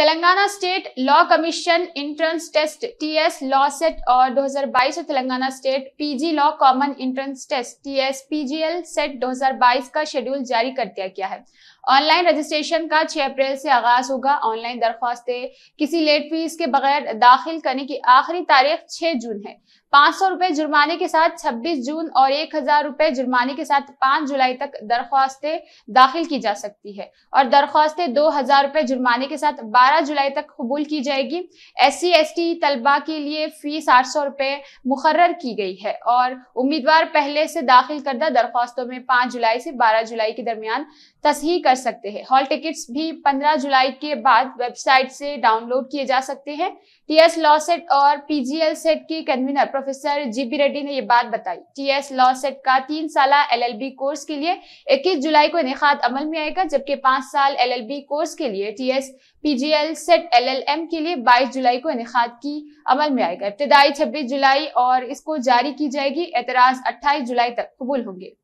Telangana state law commission entrance test TS law set और 2022 हजार Telangana state PG law common entrance test TS PGL set 2022 का schedule जारी कर दिया गया है ऑनलाइन रजिस्ट्रेशन का 6 अप्रैल से आगाज होगा ऑनलाइन दरख्वास्तें किसी लेट फीस के बगैर दाखिल करने की आखिरी तारीख 6 जून है पांच सौ रुपए जुर्माने के साथ 26 जून और एक हजार रुपए जुर्माने के साथ 5 जुलाई तक दरख्वास्तें दाखिल की जा सकती है और दरख्वास्तें दो हजार रुपए जुर्माने के साथ बारह 12 जुलाई तक कबूल की जाएगी एस सी तलबा के लिए फीस आठ सौ रुपये मुकर की गई है और उम्मीदवार पहले से दाखिल करदा दरख्वास्तों में पाँच जुलाई से बारह जुलाई के दरमियान तस्ही कर सकते हैं हॉल टिकट्स भी पंद्रह जुलाई के बाद वेबसाइट से डाउनलोड किए जा सकते हैं टीएस लॉ सेट और पीजीएल सेट के कन्वीनर प्रोफेसर पी रेड्डी ने यह बात बताई टीएस लॉ सेट का तीन साल एलएलबी कोर्स के लिए 21 जुलाई को इनखाद अमल में आएगा जबकि पांच साल एलएलबी कोर्स के लिए TS PG L set L L M के लिए बाईस जुलाई को इनखाद की अमल में आएगा इब्तदाई छब्बीस जुलाई और इसको जारी की जाएगी एतराज अट्ठाईस जुलाई तक कबूल होंगे